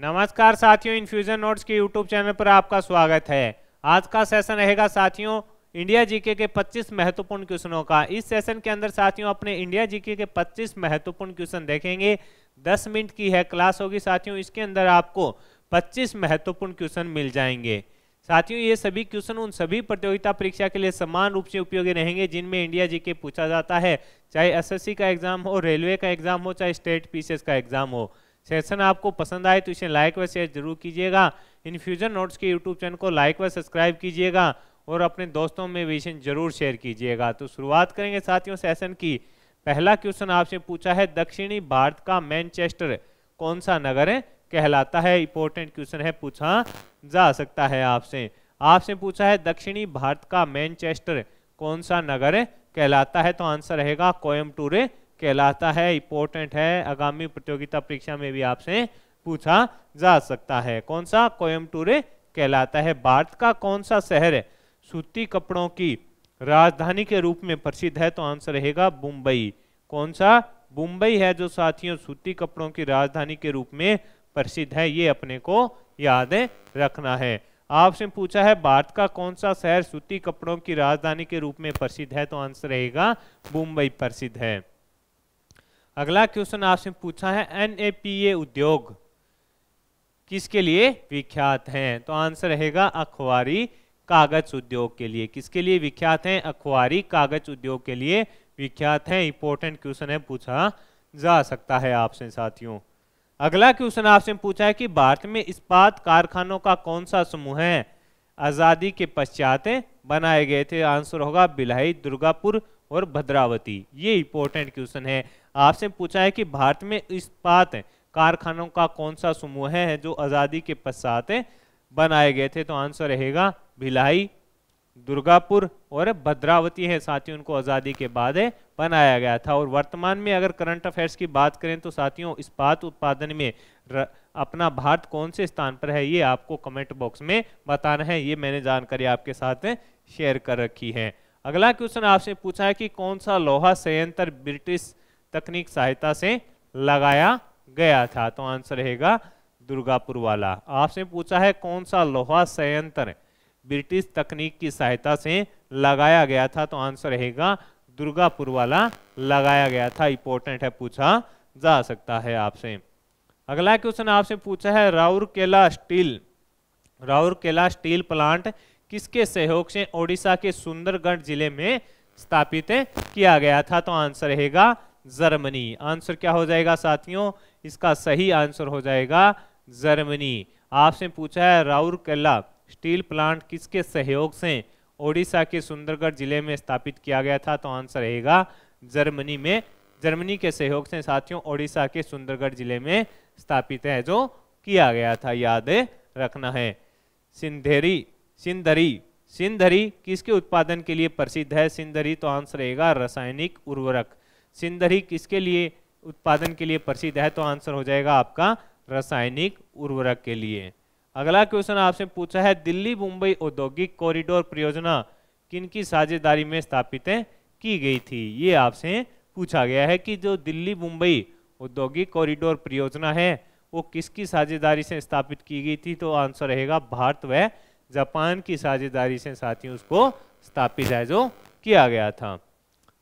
नमस्कार साथियों infusion notes के यूट्यूब चैनल पर आपका स्वागत है आज का सेशन रहेगा साथियों इंडिया जीके के 25 महत्वपूर्ण क्वेश्चनों का इस सेशन के अंदर साथियों अपने इंडिया जीके के 25 महत्वपूर्ण क्वेश्चन देखेंगे 10 मिनट की है क्लास होगी साथियों इसके अंदर आपको 25 महत्वपूर्ण क्वेश्चन मिल जाएंगे साथियों ये सभी क्वेश्चन उन सभी प्रतियोगिता परीक्षा के लिए समान रूप से उपयोगी रहेंगे जिनमें इंडिया जीके पूछा जाता है चाहे एसएससी का एग्जाम हो रेलवे का एग्जाम हो चाहे स्टेट पीसीएस का एग्जाम हो सेशन आपको पसंद आए तो इसे लाइक व शेयर जरूर कीजिएगा इन्फ्यूजन नोट्स के यूट्यूब चैनल को लाइक व सब्सक्राइब कीजिएगा और अपने दोस्तों में विषय जरूर शेयर कीजिएगा तो शुरुआत करेंगे साथियों सेशन की पहला क्वेश्चन आपसे पूछा है दक्षिणी भारत का मैनचेस्टर कौन सा नगर है कहलाता है इंपॉर्टेंट क्वेश्चन है पूछा जा सकता है आपसे आपसे पूछा है दक्षिणी भारत का मैनचेस्टर कौन सा नगर कहलाता है तो आंसर रहेगा कोयम कहलाता है इंपॉर्टेंट है आगामी प्रतियोगिता परीक्षा में भी आपसे पूछा जा सकता है कौन सा कोयमटूरे कहलाता है भारत का कौन सा शहर सूती कपड़ों की राजधानी के रूप में प्रसिद्ध है तो आंसर रहेगा मुंबई कौन सा मुंबई है जो साथियों सूती कपड़ों की राजधानी के रूप में प्रसिद्ध है ये अपने को याद रखना है आपसे पूछा है भारत का कौन सा शहर सूती कपड़ों की राजधानी के रूप में प्रसिद्ध है तो आंसर रहेगा मुंबई प्रसिद्ध है अगला क्वेश्चन आपसे पूछा है एन उद्योग किसके लिए विख्यात हैं तो आंसर रहेगा अखबारी कागज उद्योग के लिए किसके लिए विख्यात हैं अखबारी कागज उद्योग के लिए विख्यात हैं इंपॉर्टेंट क्वेश्चन है पूछा जा सकता है आपसे साथियों अगला क्वेश्चन आपसे पूछा है कि भारत में इस्पात कारखानों का कौन सा समूह है आजादी के पश्चात बनाए गए थे आंसर होगा बिलाई दुर्गापुर और भद्रावती ये इंपॉर्टेंट क्वेश्चन है आपसे पूछा है कि भारत में इस्पात कारखानों का कौन सा समूह है जो आजादी के पश्चात बनाए गए थे तो आंसर रहेगा भिलाई दुर्गापुर और भद्रावती है साथियों उनको आज़ादी के बाद बनाया गया था और वर्तमान में अगर करंट अफेयर्स की बात करें तो साथियों इस्पात उत्पादन में र, अपना भारत कौन से स्थान पर है ये आपको कमेंट बॉक्स में बताना है ये मैंने जानकारी आपके साथ शेयर कर रखी है अगला क्वेश्चन आपसे पूछा है कि कौन सा लोहा संयंत्र ब्रिटिश तकनीक सहायता से लगाया गया था तो आंसर रहेगा दुर्गापुर वाला आपसे पूछा है कौन सा लोहा संयंत्र ब्रिटिश तकनीक की सहायता से लगाया गया था तो आंसर रहेगा दुर्गापुर वाला लगाया गया था इंपोर्टेंट है पूछा जा सकता है आपसे अगला क्वेश्चन आपसे पूछा है Rourkela steel Rourkela steel plant किसके सहयोग से ओडिशा के सुंदरगढ़ जिले में स्थापित किया गया था तो आंसर रहेगा जर्मनी आंसर क्या हो जाएगा साथियों इसका सही आंसर हो जाएगा जर्मनी आपसे पूछा है राउर राउरकेला स्टील प्लांट किसके सहयोग से ओडिशा के सुंदरगढ़ जिले में स्थापित किया गया था तो आंसर रहेगा जर्मनी में जर्मनी के सहयोग से साथियों ओडिशा के सुंदरगढ़ जिले में स्थापित है जो किया गया था याद रखना है सिंधेरी सिंधरी सिंधरी किसके उत्पादन के लिए प्रसिद्ध है सिंधरी तो आंसर रहेगा रासायनिक उर्वरक सिंधरी किसके लिए उत्पादन के लिए प्रसिद्ध है तो आंसर हो जाएगा आपका रासायनिक उर्वरक के लिए अगला क्वेश्चन आपसे पूछा है दिल्ली मुंबई औद्योगिक कॉरिडोर परियोजना किनकी साझेदारी में स्थापित की गई थी ये आपसे पूछा गया है कि जो दिल्ली मुंबई औद्योगिक कॉरिडोर परियोजना है वो किसकी साझेदारी से स्थापित की गई थी तो आंसर रहेगा भारत व जापान की साझेदारी से साथियों उसको स्थापित है जो किया गया था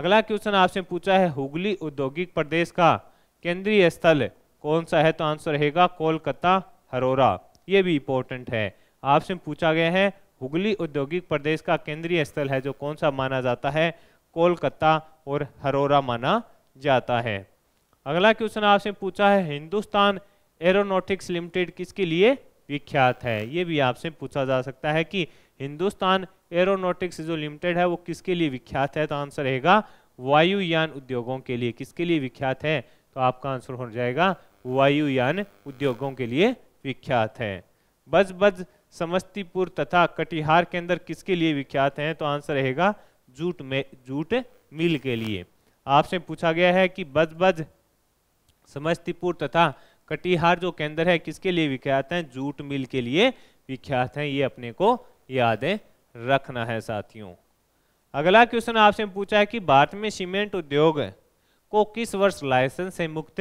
अगला क्वेश्चन आपसे पूछा है हुगली औद्योगिक प्रदेश का केंद्रीय स्थल कौन सा है तो आंसर रहेगा कोलकाता हरोरा ये भी इंपॉर्टेंट है आपसे पूछा गया है हुगली औद्योगिक प्रदेश का केंद्रीय स्थल है जो कौन सा माना जाता है कोलकाता और हरोरा माना जाता है अगला क्वेश्चन आपसे पूछा है हिंदुस्तान एरोनॉटिक्स लिमिटेड किसके लिए विख्यात है ये भी आपसे पूछा जा सकता है कि हिंदुस्तान एरोनोटिक्स जो लिमिटेड है वो किसके लिए विख्यात है तो आंसर रहेगा वायुयान उद्योगों के लिए किसके लिए विख्यात है तो आपका आंसर हो जाएगा वायुयान उद्योगों के लिए विख्यात है बज बज समस्तीपुर तथा कटिहार के अंदर किसके लिए विख्यात है तो आंसर रहेगा जूट में जूट मिल के लिए आपसे पूछा गया है कि बज बज समस्तीपुर तथा कटिहार जो केंद्र है किसके लिए विख्यात है जूट मिल के लिए विख्यात है ये अपने को यादें रखना है साथियों अगला क्वेश्चन आपसे पूछा है कि भारत में सीमेंट उद्योग को किस वर्ष लाइसेंस से मुक्त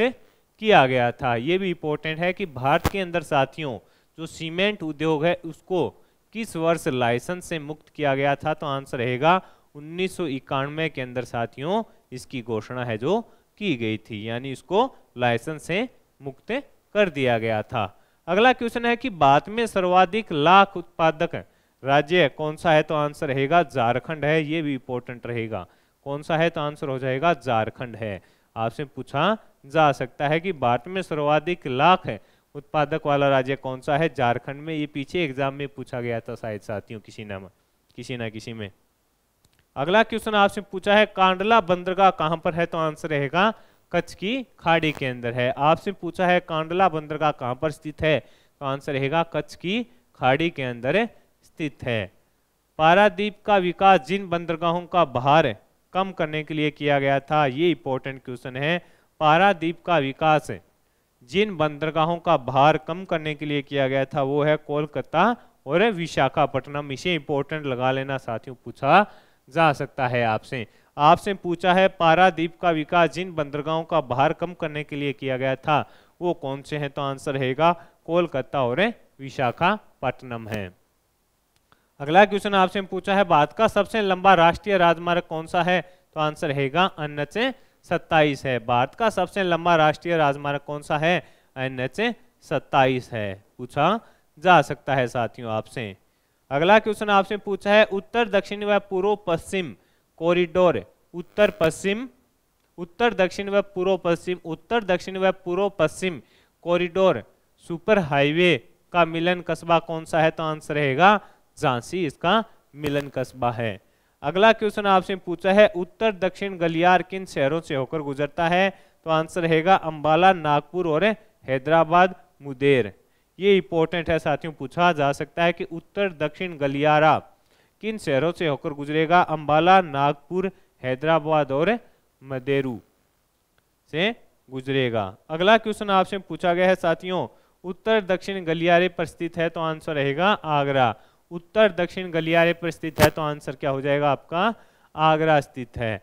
किया गया था ये भी इंपॉर्टेंट है कि भारत के अंदर साथियों जो सीमेंट उद्योग है उसको किस वर्ष लाइसेंस से मुक्त किया गया था तो आंसर रहेगा उन्नीस के अंदर साथियों इसकी घोषणा है जो की गई थी यानी इसको लाइसेंस से मुक्त कर दिया गया था अगला क्वेश्चन है कि बात में सर्वाधिक लाख उत्पादक राज्य कौन सा है तो आंसर रहेगा झारखंड है ये भी इंपॉर्टेंट रहेगा कौन सा है तो आंसर हो जाएगा झारखंड है आपसे पूछा जा सकता है कि भारत में सर्वाधिक लाख उत्पादक वाला राज्य कौन सा है झारखंड में ये पीछे एग्जाम में पूछा गया था शायद साथियों किसी नाम किसी ना किसी में अगला क्वेश्चन आपसे पूछा है कांडला बंदरगाह कहां पर है तो आंसर रहेगा कच्छ की खाड़ी के अंदर है आपसे पूछा है कांडला बंदरगाह कहां पर स्थित है तो आंसर रहेगा कच्छ की खाड़ी के अंदर स्थित है पारादीप का विकास जिन बंदरगाहों का भार कम करने के लिए किया गया था ये इंपॉर्टेंट क्वेश्चन है पारादीप का विकास जिन बंदरगाहों का भार कम करने के लिए किया गया था वो है कोलकाता और विशाखापट्टनम इसे इंपॉर्टेंट लगा लेना साथियों पूछा जा सकता है आपसे आपसे पूछा है पारादीप का विकास जिन बंदरगाहों का भार कम करने के लिए किया गया था वो कौन से हैं तो आंसर रहेगा कोलकाता और विशाखापट्टनम है अगला क्वेश्चन आपसे पूछा है भारत का सबसे लंबा राष्ट्रीय राजमार्ग कौन सा है तो आंसर रहेगा एन सत्ताईस है भारत का सबसे लंबा राष्ट्रीय राजमार्ग कौन सा है अन्य सत्ताईस है पूछा जा सकता है साथियों आपसे अगला क्वेश्चन आपसे पूछा है उत्तर दक्षिण व पूर्व पश्चिम कॉरिडोर उत्तर पश्चिम उत्तर दक्षिण व पूर्व पश्चिम उत्तर दक्षिण व पूर्व पश्चिम कॉरिडोर सुपर हाईवे का मिलन कस्बा कौन सा है तो आंसर रहेगा झांसी इसका मिलन कस्बा है अगला क्वेश्चन आपसे पूछा है उत्तर दक्षिण गलियार किन शहरों से होकर गुजरता है तो आंसर रहेगा अंबाला नागपुर और हैदराबाद मुदेर ये इंपॉर्टेंट है साथियों पूछा जा सकता है कि उत्तर दक्षिण गलियारा किन शहरों से होकर गुजरेगा अंबाला नागपुर हैदराबाद और मदेरू से गुजरेगा अगला क्वेश्चन आपसे पूछा गया है साथियों उत्तर दक्षिण गलियारे पर स्थित है तो आंसर रहेगा आगरा उत्तर दक्षिण गलियारे पर स्थित है तो आंसर क्या हो जाएगा आपका आगरा स्थित है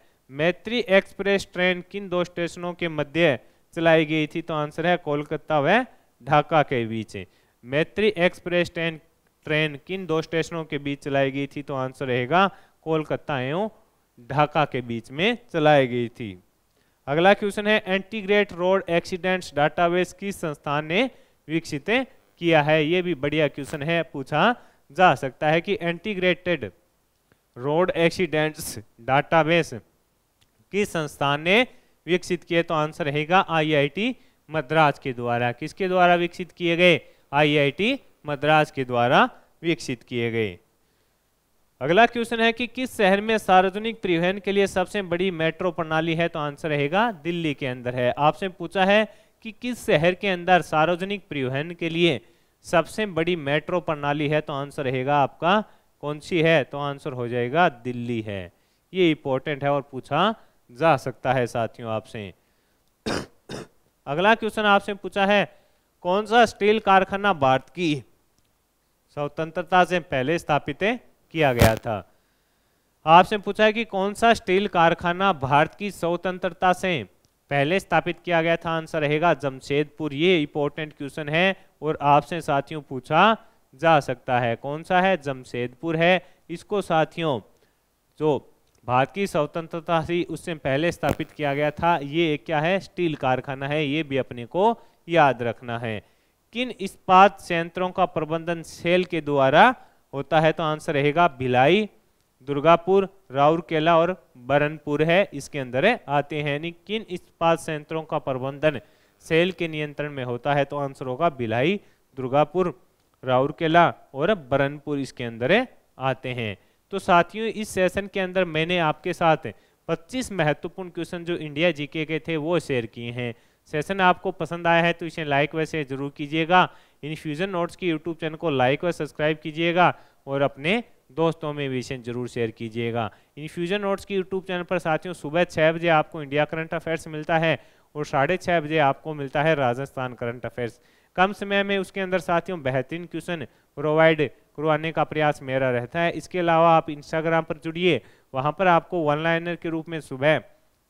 मैत्री एक्सप्रेस ट्रेन किन दो स्टेशनों के मध्य चलाई गई थी तो आंसर है कोलकाता व ढाका के बीच मैत्री एक्सप्रेस ट्रेन ट्रेन किन दो स्टेशनों के बीच चलाई गई थी तो आंसर रहेगा कोलकाता एवं ढाका के बीच में चलाई गई थी अगला क्वेश्चन है एंटीग्रेट रोड एक्सीडेंट्स डाटाबेस किस संस्थान ने विकसित किया है यह भी बढ़िया क्वेश्चन है पूछा जा सकता है कि एंटीग्रेटेड रोड एक्सीडेंट्स डाटाबेस किस संस्थान ने विकसित किए तो आंसर रहेगा आईआईटी मद्रास के द्वारा किसके द्वारा विकसित किए गए आईआईटी मद्रास के द्वारा विकसित किए गए अगला क्वेश्चन है कि किस शहर में सार्वजनिक परिवहन के लिए सबसे बड़ी मेट्रो प्रणाली है तो आंसर रहेगा दिल्ली के अंदर है आपसे पूछा है कि किस शहर के अंदर सार्वजनिक परिवहन के लिए सबसे बड़ी मेट्रो प्रणाली है तो आंसर रहेगा आपका कौन सी है तो आंसर हो जाएगा दिल्ली है ये इंपॉर्टेंट है और पूछा जा सकता है साथियों आपसे अगला क्वेश्चन आपसे पूछा है कौन सा स्टील कारखाना भारत की स्वतंत्रता से पहले स्थापित किया गया था आपसे पूछा है कि कौन सा स्टील कारखाना भारत की स्वतंत्रता से पहले स्थापित किया गया था आंसर रहेगा जमशेदपुर ये इंपॉर्टेंट क्वेश्चन है और आपसे साथियों पूछा जा सकता है कौन सा है जमशेदपुर है इसको साथियों जो भारत की स्वतंत्रता थी उससे पहले स्थापित किया गया था ये क्या है स्टील कारखाना है ये भी अपने को याद रखना है किन इस्पात संयंत्रों का प्रबंधन सेल के द्वारा होता है तो आंसर रहेगा भिलाई दुर्गापुर राउरकेला और बरनपुर है इसके अंदर है आते हैं यानी किन इस्पात संयंत्रों का प्रबंधन सेल के नियंत्रण में होता है तो आंसर होगा भिलाई दुर्गापुर राउरकेला और बरनपुर इसके अंदर है आते हैं तो साथियों इस सेशन के अंदर मैंने आपके साथ 25 महत्वपूर्ण क्वेश्चन जो इंडिया जीके के थे वो शेयर किए हैं सेशन आपको पसंद आया है तो इसे लाइक व शेयर जरूर कीजिएगा इन्फ्यूजन नोट्स की यूट्यूब चैनल को लाइक व सब्सक्राइब कीजिएगा और अपने दोस्तों में भी इसे जरूर शेयर कीजिएगा इन्फ्यूजन नोट्स की यूट्यूब चैनल पर साथियों सुबह छः बजे आपको इंडिया करंट अफेयर्स मिलता है और साढ़े छः बजे आपको मिलता है राजस्थान करंट अफेयर्स कम समय में उसके अंदर साथियों बेहतरीन क्वेश्चन प्रोवाइड करवाने का प्रयास मेरा रहता है इसके अलावा आप इंस्टाग्राम पर जुड़िए वहाँ पर आपको वन लाइनर के रूप में सुबह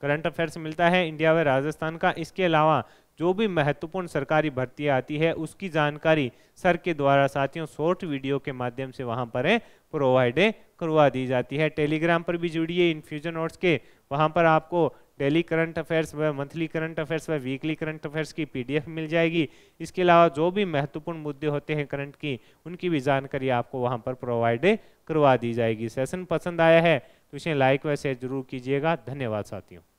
करंट अफेयर से मिलता है इंडिया व राजस्थान का इसके अलावा जो भी महत्वपूर्ण सरकारी भर्ती आती है उसकी जानकारी सर के द्वारा साथियों शॉर्ट वीडियो के माध्यम से वहां पर प्रोवाइड करवा दी जाती है टेलीग्राम पर भी जुड़िए इन्फ्यूजन नोट्स के वहां पर आपको डेली करंट अफेयर्स व मंथली करंट अफेयर्स व वीकली करंट अफेयर्स की पीडीएफ मिल जाएगी इसके अलावा जो भी महत्वपूर्ण मुद्दे होते हैं करंट की उनकी भी जानकारी आपको वहां पर प्रोवाइड करवा दी जाएगी सेशन पसंद आया है तो इसे लाइक व शेयर जरूर कीजिएगा धन्यवाद साथियों